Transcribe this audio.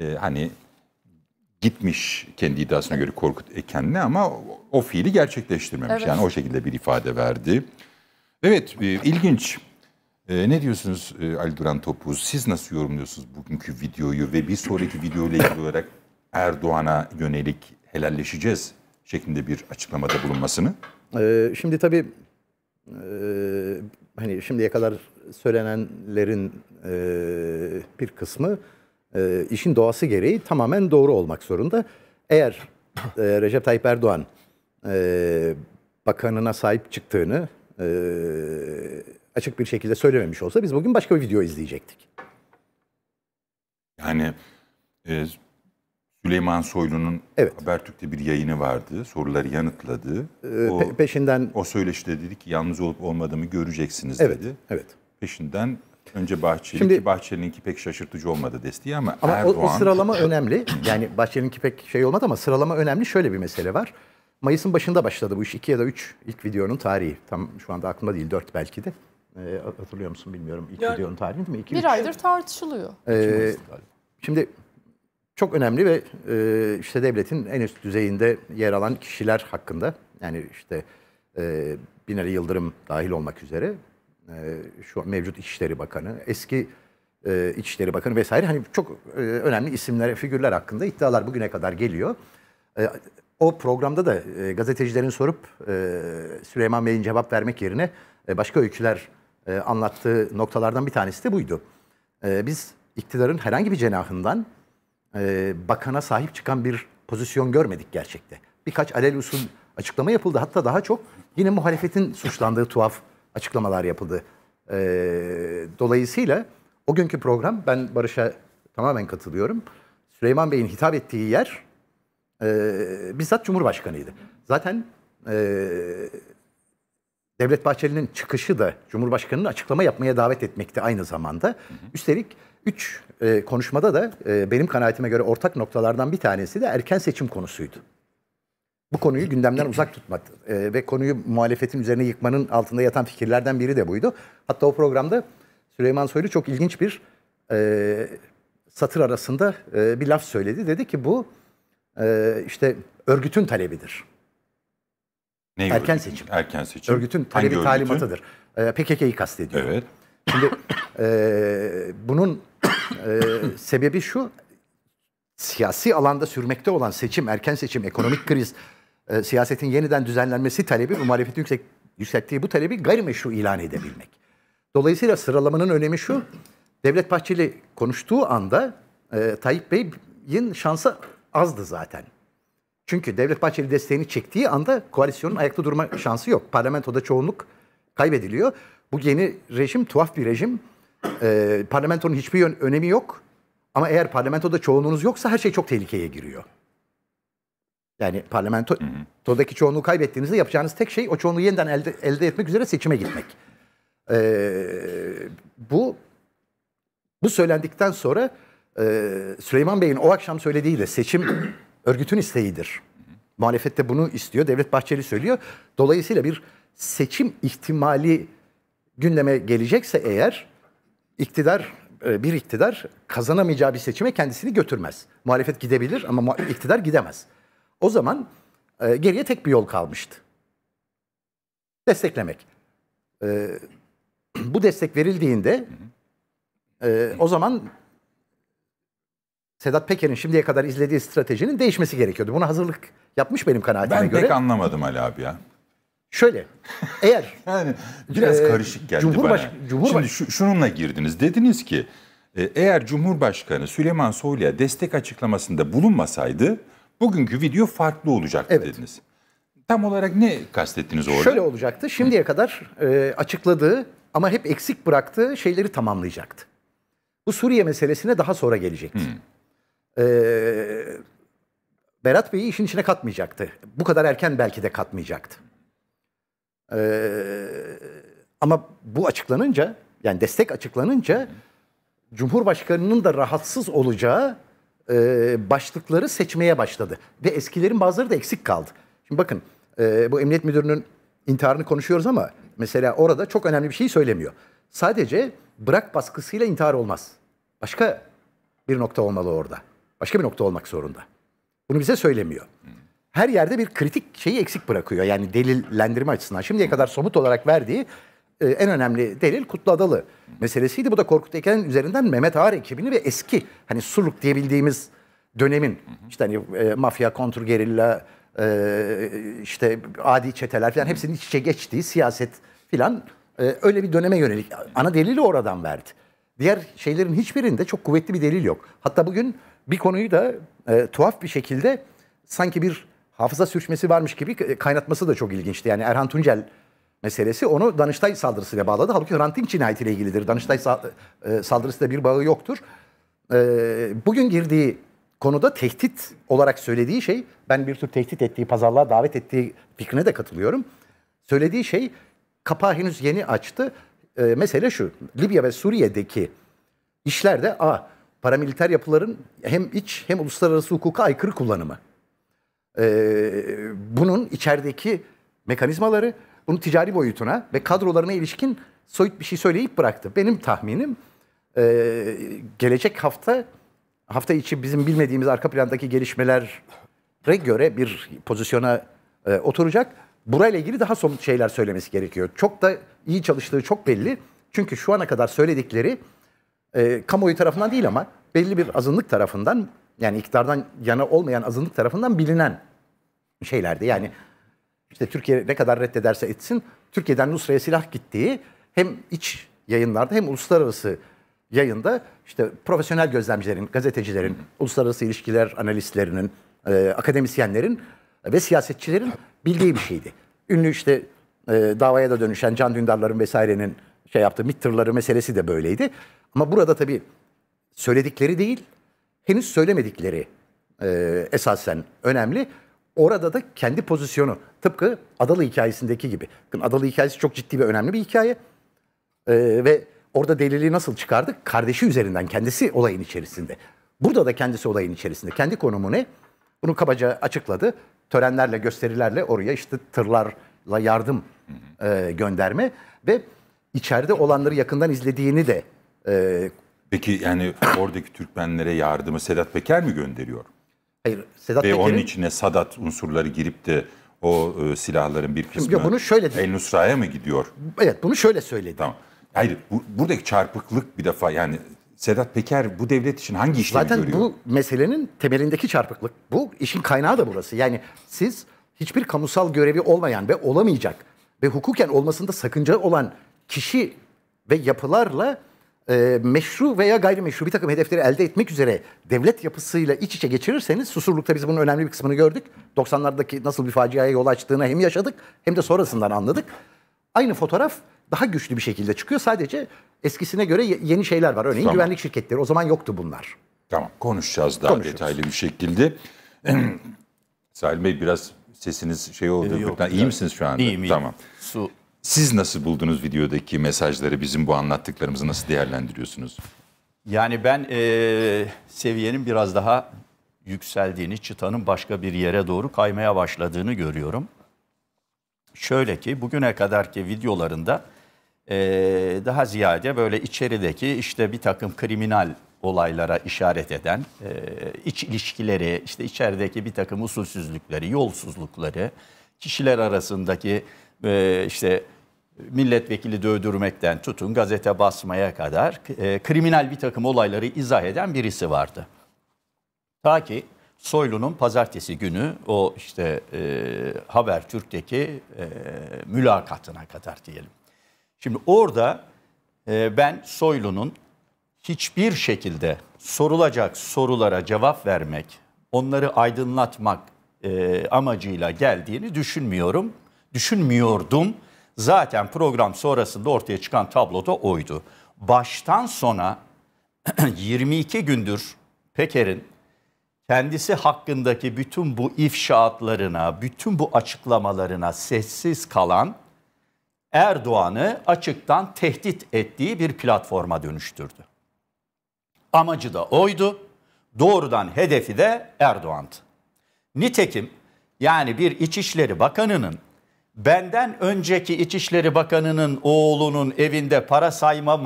e, hani gitmiş kendi iddiasına göre Korkut kendine ama o fiili gerçekleştirmemiş. Evet. Yani o şekilde bir ifade verdi. Evet e, ilginç. E, ne diyorsunuz e, Ali Duran Topuz? Siz nasıl yorumluyorsunuz bugünkü videoyu ve bir sonraki videoyla ilgili olarak Erdoğan'a yönelik helalleşeceğiz şeklinde bir açıklamada bulunmasını? Ee, şimdi tabii e, hani şimdiye kadar söylenenlerin e, bir kısmı e, işin doğası gereği tamamen doğru olmak zorunda. Eğer e, Recep Tayyip Erdoğan e, bakanına sahip çıktığını e, açık bir şekilde söylememiş olsa biz bugün başka bir video izleyecektik. Yani e, Süleyman Soylu'nun evet. Habertürk'te bir yayını vardı. Soruları yanıtladı. Ee, o, peşinden o söyleşte dedi ki yalnız olup olmadığımı göreceksiniz evet, dedi. Evet. Peşinden Önce Bahçeli, Şimdi, Bahçeli'ninki pek şaşırtıcı olmadı desteği ama, ama Erdoğan... o, o sıralama önemli. Yani Bahçeli'ninki pek şey olmadı ama sıralama önemli. Şöyle bir mesele var. Mayıs'ın başında başladı bu iş. 2 ya da üç ilk videonun tarihi. Tam şu anda aklımda değil. Dört belki de. Ee, hatırlıyor musun bilmiyorum. İlk yani, videonun tarihi değil mi? 2, bir üç. aydır tartışılıyor. Ee, şimdi çok önemli ve e, işte devletin en üst düzeyinde yer alan kişiler hakkında yani işte e, Binali Yıldırım dahil olmak üzere ee, şu an mevcut İçişleri Bakanı, eski e, İçişleri Bakanı vesaire hani çok e, önemli isimler, figürler hakkında iddialar bugüne kadar geliyor. E, o programda da e, gazetecilerin sorup Süleyman Bey'in cevap vermek yerine başka öyküler anlattığı noktalardan bir tanesi de buydu. biz iktidarın herhangi bir cenahından bakana sahip çıkan bir pozisyon görmedik gerçekte. Birkaç alel usul açıklama yapıldı. Hatta daha çok yine muhalefetin suçlandığı tuhaf açıklamalar yapıldı. E, dolayısıyla o günkü program ben Barış'a tamamen katılıyorum. Süleyman Bey'in hitap ettiği yer e, bizzat Cumhurbaşkanıydı. Zaten e, Devlet Bahçeli'nin çıkışı da Cumhurbaşkanının açıklama yapmaya davet etmekte aynı zamanda. Hı hı. Üstelik üç e, konuşmada da e, benim kanaatime göre ortak noktalardan bir tanesi de erken seçim konusuydu bu konuyu gündemden uzak tutmak e, ve konuyu muhalefetin üzerine yıkmanın altında yatan fikirlerden biri de buydu. Hatta o programda Süleyman Soylu çok ilginç bir e, satır arasında e, bir laf söyledi. Dedi ki bu e, işte örgütün talebidir. Ne erken örgütün? seçim. Erken seçim. Örgütün talebi Hangi talimatıdır. E, PKK'yı kastediyor. Evet. Şimdi e, bunun e, sebebi şu siyasi alanda sürmekte olan seçim, erken seçim, ekonomik kriz e, siyasetin yeniden düzenlenmesi talebi ve muhalefetin yüksek, yükselttiği bu talebi gayrimeşru ilan edebilmek. Dolayısıyla sıralamanın önemi şu. Devlet Bahçeli konuştuğu anda e, Tayyip Bey'in şansı azdı zaten. Çünkü Devlet Bahçeli desteğini çektiği anda koalisyonun ayakta durma şansı yok. Parlamentoda çoğunluk kaybediliyor. Bu yeni rejim tuhaf bir rejim. E, parlamentonun hiçbir yön, önemi yok. Ama eğer parlamentoda çoğunluğunuz yoksa her şey çok tehlikeye giriyor. Yani parlamentodaki çoğunluğu kaybettiğinizde yapacağınız tek şey o çoğunluğu yeniden elde, elde etmek üzere seçime gitmek. Ee, bu bu söylendikten sonra e, Süleyman Bey'in o akşam söylediği de seçim örgütün isteğidir. Muhalefet de bunu istiyor. Devlet Bahçeli söylüyor. Dolayısıyla bir seçim ihtimali gündeme gelecekse eğer iktidar e, bir iktidar kazanamayacağı bir seçime kendisini götürmez. Muhalefet gidebilir ama iktidar gidemez. O zaman e, geriye tek bir yol kalmıştı. Desteklemek. E, bu destek verildiğinde e, o zaman Sedat Peker'in şimdiye kadar izlediği stratejinin değişmesi gerekiyordu. Buna hazırlık yapmış benim kanaatime ben göre. Ben pek anlamadım Ali abi ya. Şöyle, eğer... yani biraz e, karışık geldi Cumhurbaş bana. Cumhurbaş Şimdi şu, şununla girdiniz. Dediniz ki e, eğer Cumhurbaşkanı Süleyman Soylu'ya destek açıklamasında bulunmasaydı Bugünkü video farklı olacak evet. dediniz. Tam olarak ne kastettiniz orada? Şöyle olacaktı. Şimdiye Hı. kadar e, açıkladığı ama hep eksik bıraktığı şeyleri tamamlayacaktı. Bu Suriye meselesine daha sonra gelecekti. Hmm. E, Berat Bey'i işin içine katmayacaktı. Bu kadar erken belki de katmayacaktı. E, ama bu açıklanınca yani destek açıklanınca hmm. Cumhurbaşkanının da rahatsız olacağı e, başlıkları seçmeye başladı. Ve eskilerin bazıları da eksik kaldı. Şimdi bakın e, bu emniyet müdürünün intiharını konuşuyoruz ama mesela orada çok önemli bir şey söylemiyor. Sadece bırak baskısıyla intihar olmaz. Başka bir nokta olmalı orada. Başka bir nokta olmak zorunda. Bunu bize söylemiyor. Her yerde bir kritik şeyi eksik bırakıyor. Yani delillendirme açısından. Şimdiye kadar somut olarak verdiği e, en önemli delil Kutlu Adalı meselesiydi. Bu da Korkut Eken'in üzerinden Mehmet Ağar ekibini ve eski hani suluk diyebildiğimiz dönemin işte hani e, mafya, kontrgerilla, e, işte adi çeteler falan hepsinin iç içe geçtiği siyaset filan e, öyle bir döneme yönelik ana delili oradan verdi. Diğer şeylerin hiçbirinde çok kuvvetli bir delil yok. Hatta bugün bir konuyu da e, tuhaf bir şekilde sanki bir hafıza sürçmesi varmış gibi kaynatması da çok ilginçti. Yani Erhan Tuncel meselesi onu Danıştay saldırısıyla bağladı. Halbuki Hrant Dink cinayetiyle ilgilidir. Danıştay e, saldırısıyla bir bağı yoktur. E, bugün girdiği konuda tehdit olarak söylediği şey, ben bir tür tehdit ettiği, pazarlığa davet ettiği fikrine de katılıyorum. Söylediği şey, kapağı henüz yeni açtı. E, mesele şu, Libya ve Suriye'deki işlerde a, paramiliter yapıların hem iç hem uluslararası hukuka aykırı kullanımı. Bunun içerideki mekanizmaları, bunu ticari boyutuna ve kadrolarına ilişkin soyut bir şey söyleyip bıraktı. Benim tahminim e, gelecek hafta hafta içi bizim bilmediğimiz arka plandaki gelişmelere göre bir pozisyona e, oturacak. Burayla ilgili daha somut şeyler söylemesi gerekiyor. Çok da iyi çalıştığı çok belli. Çünkü şu ana kadar söyledikleri e, kamuoyu tarafından değil ama belli bir azınlık tarafından yani iktidardan yana olmayan azınlık tarafından bilinen şeylerdi. Yani işte Türkiye ne kadar reddederse etsin Türkiye'den Nusra'ya silah gittiği hem iç yayınlarda hem uluslararası yayında işte profesyonel gözlemcilerin, gazetecilerin, uluslararası ilişkiler analistlerinin, e, akademisyenlerin ve siyasetçilerin bildiği bir şeydi. Ünlü işte e, davaya da dönüşen Can Dündarların vesairenin şey yaptığı mittırları meselesi de böyleydi. Ama burada tabii söyledikleri değil, henüz söylemedikleri e, esasen önemli. Orada da kendi pozisyonu tıpkı Adalı hikayesindeki gibi. Adalı hikayesi çok ciddi ve önemli bir hikaye. Ee, ve orada deliliği nasıl çıkardık? Kardeşi üzerinden kendisi olayın içerisinde. Burada da kendisi olayın içerisinde. Kendi konumu ne? Bunu kabaca açıkladı. Törenlerle, gösterilerle oraya işte tırlarla yardım e, gönderme ve içeride olanları yakından izlediğini de e, Peki yani oradaki Türkmenlere yardımı Sedat Peker mi gönderiyor? Hayır, Sedat Ve Peker'in... onun içine Sadat unsurları girip de o e, silahların bir kısmı Şimdi bunu şöyle El Nusra'ya mı gidiyor? Evet bunu şöyle söyledi. Tamam. Hayır bu, buradaki çarpıklık bir defa yani Sedat Peker bu devlet için hangi işlemi Zaten görüyor? Zaten bu meselenin temelindeki çarpıklık. Bu işin kaynağı da burası. Yani siz hiçbir kamusal görevi olmayan ve olamayacak ve hukuken olmasında sakınca olan kişi ve yapılarla e, meşru veya gayrimeşru bir takım hedefleri elde etmek üzere devlet yapısıyla iç içe geçirirseniz Susurluk'ta biz bunun önemli bir kısmını gördük. 90'lardaki nasıl bir faciaya yol açtığını hem yaşadık hem de sonrasından anladık. Aynı fotoğraf daha güçlü bir şekilde çıkıyor. Sadece eskisine göre yeni şeyler var. Örneğin tamam. güvenlik şirketleri. O zaman yoktu bunlar. Tamam konuşacağız daha Konuşuruz. detaylı bir şekilde. Salim Bey biraz sesiniz şey oldu. Ee, yok, iyi misiniz şu anda? İyiyim, iyiyim. Tamam. Su siz nasıl buldunuz videodaki mesajları, bizim bu anlattıklarımızı nasıl değerlendiriyorsunuz? Yani ben e, seviyenin biraz daha yükseldiğini, çıtanın başka bir yere doğru kaymaya başladığını görüyorum. Şöyle ki bugüne kadarki videolarında e, daha ziyade böyle içerideki işte bir takım kriminal olaylara işaret eden, e, iç ilişkileri, işte içerideki bir takım usulsüzlükleri, yolsuzlukları, kişiler arasındaki e, işte milletvekili dövdürmekten tutun gazete basmaya kadar e, kriminal bir takım olayları izah eden birisi vardı. Ta ki Soylu'nun pazartesi günü o işte e, Türk'teki e, mülakatına kadar diyelim. Şimdi orada e, ben Soylu'nun hiçbir şekilde sorulacak sorulara cevap vermek, onları aydınlatmak e, amacıyla geldiğini düşünmüyorum. Düşünmüyordum. Zaten program sonrasında ortaya çıkan tabloda oydu. Baştan sona 22 gündür Peker'in kendisi hakkındaki bütün bu ifşaatlarına, bütün bu açıklamalarına sessiz kalan Erdoğan'ı açıktan tehdit ettiği bir platforma dönüştürdü. Amacı da oydu. Doğrudan hedefi de Erdoğan'dı. Nitekim yani bir İçişleri Bakanı'nın benden önceki İçişleri Bakanı'nın oğlunun evinde para sayma